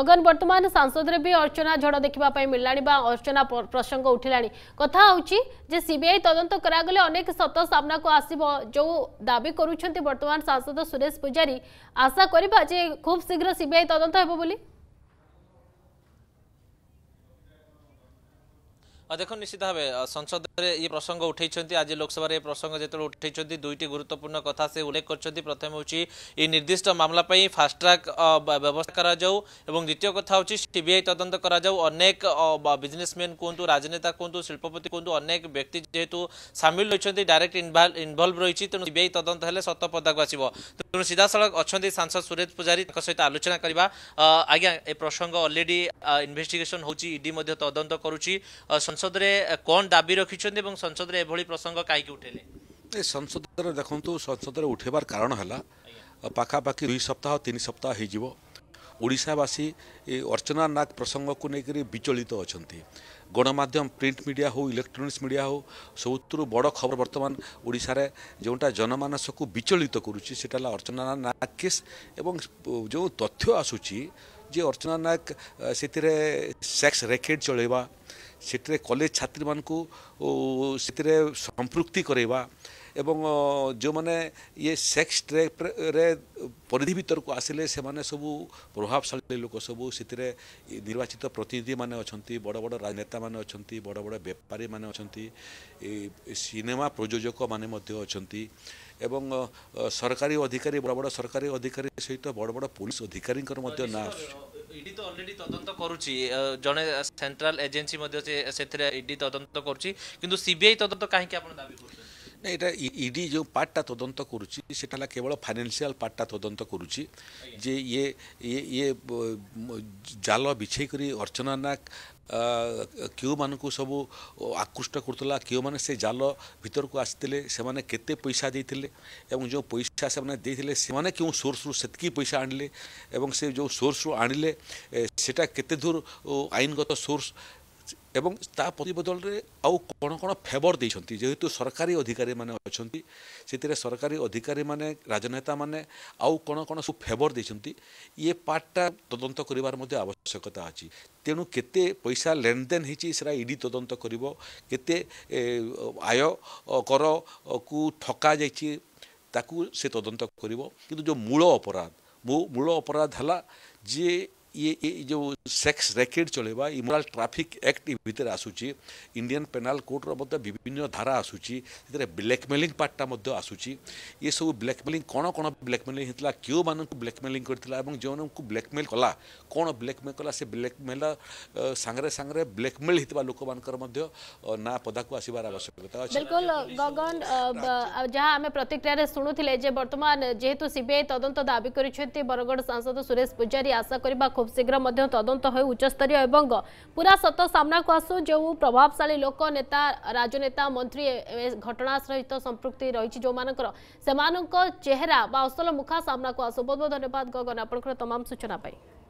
ଜଗନ ବର୍ତ୍ତମାନ ସାଂସଦରେ ବି ଅର୍ଚ୍ଚନା ଝଡ଼ ଦେଖିବା ପାଇଁ ମିଳିଲାଣି ବା ଅର୍ଚ୍ଚନା ପ୍ରସଙ୍ଗ ଉଠିଲାଣି କଥା ହେଉଛି ଯେ ସିବିଆଇ ତଦନ୍ତ କରାଗଲେ ଅନେକ ସତ ସାମ୍ନାକୁ ଆସିବ ଯେଉଁ ଦାବି କରୁଛନ୍ତି ବର୍ତ୍ତମାନ ସାଂସଦ ସୁରେଶ ପୂଜାରୀ ଆଶା କରିବା ଯେ ଖୁବ୍ ଶୀଘ୍ର ସିବିଆଇ ତଦନ୍ତ ହେବ ବୋଲି দেখুন নিশ্চিত ভাবে সংসদের এই প্রসঙ্গ উঠেছেন আজ লোকসভার এই প্রসঙ্গ যেত উঠেছেন দুইটি গুরুত্বপূর্ণ কথা সে উল্লেখ করছেন প্রথমে হচ্ছে এই নির্দিষ্ট মামলা পাই ট্রাক ব্যবস্থা করা যাও এবং দ্বিতীয় কথা হচ্ছে সিবিআই তদন্ত করা যাও অনেক বিজনেসম্যান কুহতু রাজনেতা কুহতু শিল্পপতি কুহতু অনেক ব্যক্তি যেহেতু সামিল রয়েছেন ডাইরেক্ট ইনভলভ রয়েছে তেমন সিবিআই তদন্ত হলে সত পদাকু আসব তেমন সিধাসলখ অনেক সাংসদ সুরেশ পূজারী সহ আলোচনা করা আজ্ঞা এ প্রসঙ্গ অলরেডি ইনভেস্টিগেশন হচ্ছে ইডি তদন্ত করুচি সংসদ ସଂସଦରେ କ'ଣ ଦାବି ରଖିଛନ୍ତି ଏବଂ ସଂସଦରେ ଏଭଳି ପ୍ରସଙ୍ଗ କାହିଁକି ଉଠେଇଲେ ଏ ସଂସଦରେ ଦେଖନ୍ତୁ ସଂସଦରେ ଉଠେଇବାର କାରଣ ହେଲା ପାଖାପାଖି ଦୁଇ ସପ୍ତାହ ତିନି ସପ୍ତାହ ହେଇଯିବ ଓଡ଼ିଶାବାସୀ ଏ ଅର୍ଚ୍ଚନା ନାଗ ପ୍ରସଙ୍ଗକୁ ନେଇକରି ବିଚଳିତ ଅଛନ୍ତି ଗଣମାଧ୍ୟମ ପ୍ରିଣ୍ଟ ମିଡ଼ିଆ ହେଉ ଇଲେକ୍ଟ୍ରୋନିକ୍ସ ମିଡ଼ିଆ ହେଉ ସବୁଥିରୁ ବଡ଼ ଖବର ବର୍ତ୍ତମାନ ଓଡ଼ିଶାରେ ଯେଉଁଟା ଜନମାନସକୁ ବିଚଳିତ କରୁଛି ସେଟା ହେଲା ଅର୍ଚ୍ଚନା ନାଗ କେସ୍ ଏବଂ ଯେଉଁ ତଥ୍ୟ ଆସୁଛି ଯେ ଅର୍ଚ୍ଚନା ନାୟକ ସେଥିରେ ସେକ୍ସ ରେକେଟ୍ ଚଳେଇବା ସେଥିରେ କଲେଜ ଛାତ୍ରୀମାନଙ୍କୁ ସେଥିରେ ସମ୍ପୃକ୍ତି କରେଇବା ଏବଂ ଯେଉଁମାନେ ଇଏ ସେକ୍ସ ଟ୍ରେପ୍ରେ ପରିଧି ଭିତରକୁ ଆସିଲେ ସେମାନେ ସବୁ ପ୍ରଭାବଶାଳୀ ଲୋକ ସବୁ ସେଥିରେ ନିର୍ବାଚିତ ପ୍ରତିନିଧିମାନେ ଅଛନ୍ତି ବଡ଼ ବଡ଼ ରାଜନେତାମାନେ ଅଛନ୍ତି ବଡ଼ ବଡ଼ ବେପାରୀମାନେ ଅଛନ୍ତି ସିନେମା ପ୍ରଯୋଜକମାନେ ମଧ୍ୟ ଅଛନ୍ତି ଏବଂ ସରକାରୀ ଅଧିକାରୀ ବଡ଼ ବଡ଼ ସରକାରୀ ଅଧିକାରୀ ସହିତ ବଡ଼ ବଡ଼ ପୋଲିସ ଅଧିକାରୀଙ୍କର ମଧ୍ୟ ନାଁ ଆସୁଛି ଇଡି ତ ଅଲରେଡି ତଦନ୍ତ କରୁଛି ଜଣେ ସେଣ୍ଟ୍ରାଲ ଏଜେନ୍ସି ମଧ୍ୟ ସେଥିରେ ଇଡି ତଦନ୍ତ କରୁଛି କିନ୍ତୁ ସିବିଆଇ ତଦନ୍ତ କାହିଁକି ଆପଣ ଦାବି କରୁଛନ୍ତି ନା ଏଇଟା ଇଡି ଯେଉଁ ପାର୍ଟଟା ତଦନ୍ତ କରୁଛି ସେଟା ହେଲା କେବଳ ଫାଇନାନ୍ସିଆଲ ପାର୍ଟଟା ତଦନ୍ତ କରୁଛି ଯେ ଇଏ ଇଏ ଇଏ ଜାଲ ବିଛେଇ କରି ଅର୍ଚ୍ଚନା ନାଗ କେଉଁମାନଙ୍କୁ ସବୁ ଆକୃଷ୍ଟ କରୁଥିଲା କେଉଁମାନେ ସେ ଜାଲ ଭିତରକୁ ଆସିଥିଲେ ସେମାନେ କେତେ ପଇସା ଦେଇଥିଲେ ଏବଂ ଯେଉଁ ପଇସା ସେମାନେ ଦେଇଥିଲେ ସେମାନେ କେଉଁ ସୋର୍ସରୁ ସେତିକି ପଇସା ଆଣିଲେ ଏବଂ ସେ ଯେଉଁ ସୋର୍ସରୁ ଆଣିଲେ ସେଟା କେତେ ଦୂର ଆଇନଗତ ସୋର୍ସ ଏବଂ ତା ପ୍ରତିବଦଳରେ ଆଉ କ'ଣ କ'ଣ ଫେଭର ଦେଇଛନ୍ତି ଯେହେତୁ ସରକାରୀ ଅଧିକାରୀମାନେ ଅଛନ୍ତି ସେଥିରେ ସରକାରୀ ଅଧିକାରୀମାନେ ରାଜନେତାମାନେ ଆଉ କ'ଣ କ'ଣ ସବୁ ଫେଭର ଦେଇଛନ୍ତି ଇଏ ପାର୍ଟଟା ତଦନ୍ତ କରିବାର ମଧ୍ୟ ଆବଶ୍ୟକତା ଅଛି ତେଣୁ କେତେ ପଇସା ଲେଣଦେଣ ହେଇଛି ସେଟା ଇଡି ତଦନ୍ତ କରିବ କେତେ ଆୟ କରକୁ ଠକା ଯାଇଛି ତାକୁ ସେ ତଦନ୍ତ କରିବ କିନ୍ତୁ ଯେଉଁ ମୂଳ ଅପରାଧ ମୋ ମୂଳ ଅପରାଧ ହେଲା ଯିଏ ये ये जो सेक्स रैकेट चले इमोराल ट्राफिक एक्ट भितर आसूची इंडियन पेनाल कोर्ट कोर्टर विभिन्न धारा आसूची ब्लाकमेली पार्टा आसूची ये सब ब्लाकमेली कौन कौन ब्लाकमेली होता क्यों मानक ब्लाकमेली करता जो ब्लाकमेल कला कौन ब्लाकमेल कला से ब्लाकमेल सांगे सांगे ब्लाकमेल होता लोक मान पदा को आसवर आवश्यकता बिल्कुल गगन जहाँ आम प्रतिक्रिय शुणुते बर्तमान जेहेतु सीबीआई तदंत दावी करसद सुरेश पूजारी आशा करने খুব শীঘ্র তদন্ত হয়ে উচ্চস্তরীয় এবং পুরা সত সামনাকু আসু যে প্রভাবশালী লোক নেতা রাজনেতা মন্ত্রী ঘটনা সহিত সম্পৃক্তি রয়েছে যে সেমানক চেহারা বা অসল মুখা সামনাকু আসু বহুত বহুত ধন্যবাদ গগন আপনার তমাম সূচনা পাই